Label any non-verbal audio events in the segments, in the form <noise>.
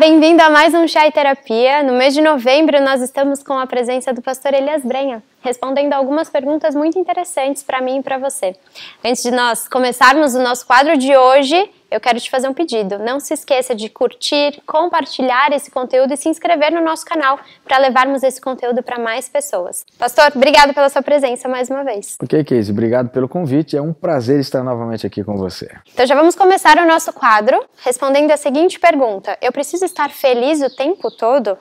bem-vindo a mais um Chá e Terapia. No mês de novembro, nós estamos com a presença do pastor Elias Brenha, respondendo algumas perguntas muito interessantes para mim e para você. Antes de nós começarmos o nosso quadro de hoje, eu quero te fazer um pedido. Não se esqueça de curtir, compartilhar esse conteúdo e se inscrever no nosso canal para levarmos esse conteúdo para mais pessoas. Pastor, obrigado pela sua presença mais uma vez. Ok, Casey, obrigado pelo convite. É um prazer estar novamente aqui com você. Então já vamos começar o nosso quadro respondendo a seguinte pergunta: Eu preciso estar feliz o tempo todo?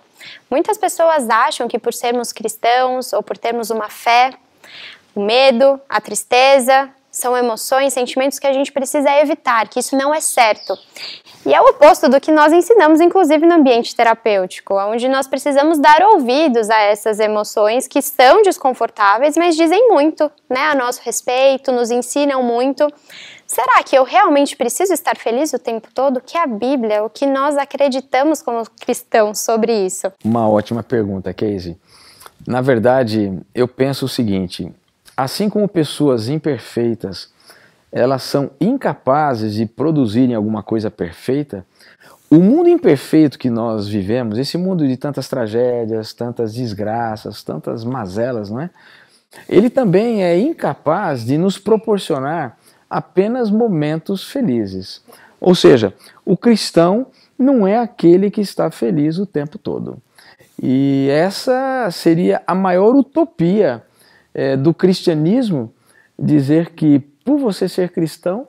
Muitas pessoas acham que por sermos cristãos ou por termos uma fé, o medo, a tristeza, são emoções, sentimentos que a gente precisa evitar, que isso não é certo. E é o oposto do que nós ensinamos, inclusive no ambiente terapêutico, onde nós precisamos dar ouvidos a essas emoções que são desconfortáveis, mas dizem muito né, a nosso respeito, nos ensinam muito. Será que eu realmente preciso estar feliz o tempo todo? O que a Bíblia, o que nós acreditamos como cristãos sobre isso? Uma ótima pergunta, Casey. Na verdade, eu penso o seguinte: Assim como pessoas imperfeitas, elas são incapazes de produzirem alguma coisa perfeita, o mundo imperfeito que nós vivemos, esse mundo de tantas tragédias, tantas desgraças, tantas mazelas, não é? Ele também é incapaz de nos proporcionar apenas momentos felizes. Ou seja, o cristão não é aquele que está feliz o tempo todo. E essa seria a maior utopia é, do cristianismo dizer que por você ser cristão,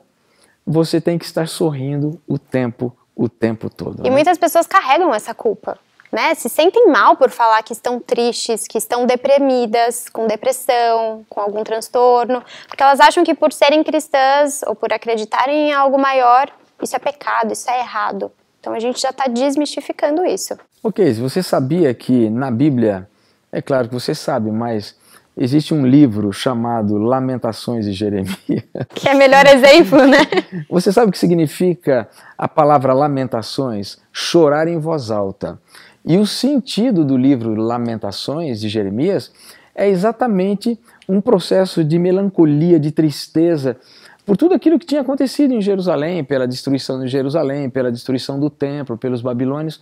você tem que estar sorrindo o tempo, o tempo todo. E né? muitas pessoas carregam essa culpa. Né, se sentem mal por falar que estão tristes, que estão deprimidas, com depressão, com algum transtorno, porque elas acham que por serem cristãs ou por acreditarem em algo maior, isso é pecado, isso é errado. Então a gente já está desmistificando isso. Ok, se você sabia que na Bíblia, é claro que você sabe, mas existe um livro chamado Lamentações de Jeremias. Que é melhor exemplo, né? <laughs> Você sabe o que significa a palavra lamentações? Chorar em voz alta. E o sentido do livro Lamentações de Jeremias é exatamente um processo de melancolia, de tristeza por tudo aquilo que tinha acontecido em Jerusalém, pela destruição de Jerusalém, pela destruição do templo, pelos babilônios.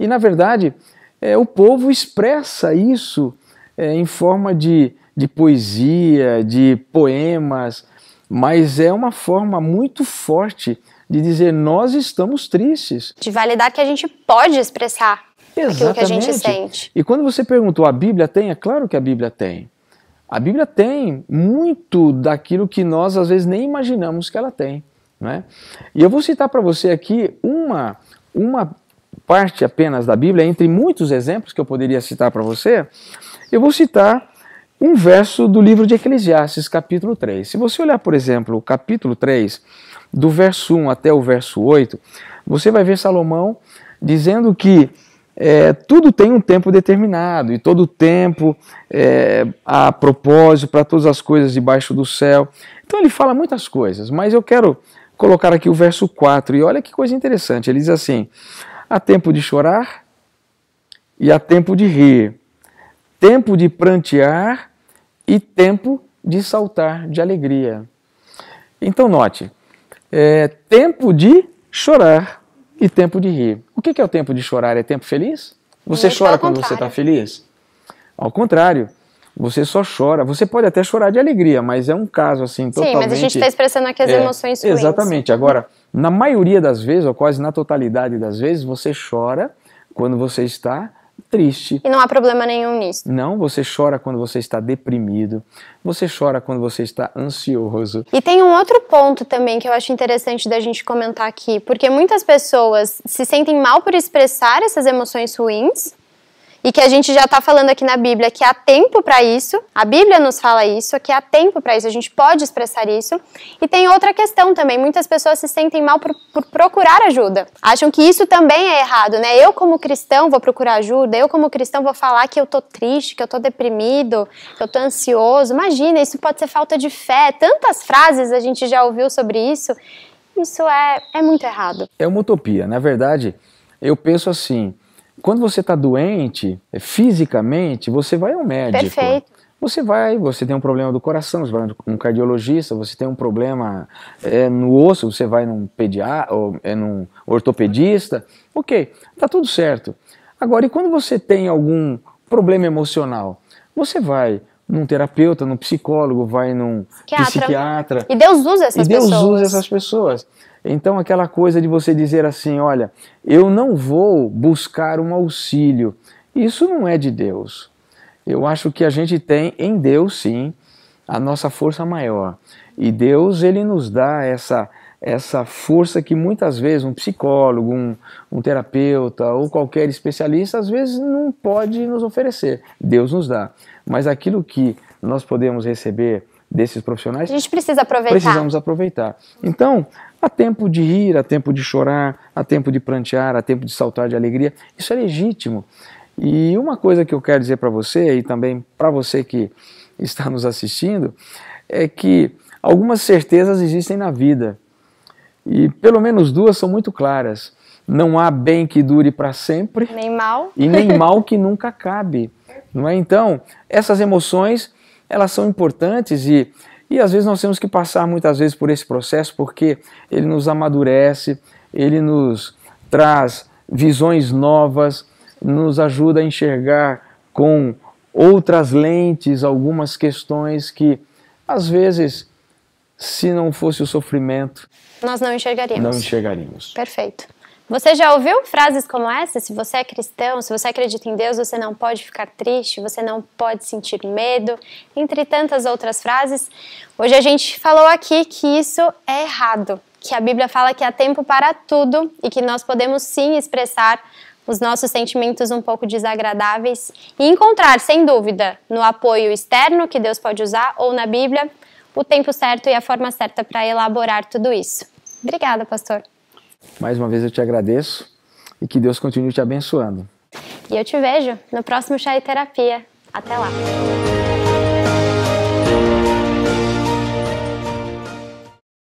E na verdade, é, o povo expressa isso é, em forma de, de poesia, de poemas, mas é uma forma muito forte de dizer nós estamos tristes. De validar que a gente pode expressar Exatamente. aquilo que a gente sente. E quando você perguntou, a Bíblia tem? É claro que a Bíblia tem. A Bíblia tem muito daquilo que nós às vezes nem imaginamos que ela tem. Né? E eu vou citar para você aqui uma, uma parte apenas da Bíblia, entre muitos exemplos que eu poderia citar para você, eu vou citar um verso do livro de Eclesiastes, capítulo 3. Se você olhar, por exemplo, o capítulo 3, do verso 1 até o verso 8, você vai ver Salomão dizendo que é, tudo tem um tempo determinado e todo tempo é, há propósito para todas as coisas debaixo do céu. Então ele fala muitas coisas, mas eu quero colocar aqui o verso 4 e olha que coisa interessante. Ele diz assim: Há tempo de chorar e há tempo de rir, tempo de prantear e tempo de saltar de alegria. Então, note, é tempo de chorar e tempo de rir. O que é o tempo de chorar? É tempo feliz? Você Muito é, chora quando você está feliz? Ao contrário, você só chora. Você pode até chorar de alegria, mas é um caso assim totalmente. Sim, mas a gente está expressando aqui as é, emoções. Ruins. Exatamente. Agora, na maioria das vezes, ou quase na totalidade das vezes, você chora quando você está triste. E não há problema nenhum nisso. Não, você chora quando você está deprimido, você chora quando você está ansioso. E tem um outro ponto também que eu acho interessante da gente comentar aqui, porque muitas pessoas se sentem mal por expressar essas emoções ruins, e que a gente já está falando aqui na Bíblia que há tempo para isso, a Bíblia nos fala isso, que há tempo para isso, a gente pode expressar isso. E tem outra questão também, muitas pessoas se sentem mal por, por, procurar ajuda, acham que isso também é errado, né? Eu como cristão vou procurar ajuda, eu como cristão vou falar que eu tô triste, que eu tô deprimido, que eu tô ansioso. Imagina, isso pode ser falta de fé. Tantas frases a gente já ouviu sobre isso. Isso é, é muito errado. É uma utopia. Na verdade, eu penso assim, quando você está doente, é, fisicamente, você vai ao médico. Perfeito. Você vai, você tem um problema do coração, você vai num cardiologista, você tem um problema é, no osso, você vai num pediatra, ou, é, num ortopedista. Ok, tá tudo certo. Agora, e quando você tem algum problema emocional, você vai num terapeuta, num psicólogo, vai num psiquiatra. Né? psiquiatra. E Deus usa essas pessoas. E Deus pessoas. usa essas pessoas. Então, aquela coisa de você dizer assim: olha, eu não vou buscar um auxílio, isso não é de Deus. Eu acho que a gente tem em Deus, sim, a nossa força maior. E Deus, ele nos dá essa essa força que muitas vezes um psicólogo, um, um terapeuta ou qualquer especialista às vezes não pode nos oferecer. Deus nos dá. Mas aquilo que nós podemos receber desses profissionais. A gente precisa aproveitar. Precisamos aproveitar. Então, há tempo de rir, há tempo de chorar, há tempo de plantear, há tempo de saltar de alegria. Isso é legítimo. E uma coisa que eu quero dizer para você e também para você que está nos assistindo é que algumas certezas existem na vida e pelo menos duas são muito claras. Não há bem que dure para sempre. Nem mal. E nem <laughs> mal que nunca acabe. Não é? Então, essas emoções, elas são importantes e, e às vezes nós temos que passar muitas vezes por esse processo porque ele nos amadurece, ele nos traz visões novas, nos ajuda a enxergar com outras lentes algumas questões que às vezes se não fosse o sofrimento, nós não enxergaríamos. Não enxergaríamos. Perfeito. Você já ouviu frases como essa? Se você é cristão, se você acredita em Deus, você não pode ficar triste, você não pode sentir medo, entre tantas outras frases. Hoje a gente falou aqui que isso é errado, que a Bíblia fala que há tempo para tudo e que nós podemos sim expressar os nossos sentimentos um pouco desagradáveis e encontrar, sem dúvida, no apoio externo que Deus pode usar ou na Bíblia, o tempo certo e a forma certa para elaborar tudo isso. Obrigada, pastor. Mais uma vez eu te agradeço e que Deus continue te abençoando. E eu te vejo no próximo Chá e Terapia. Até lá!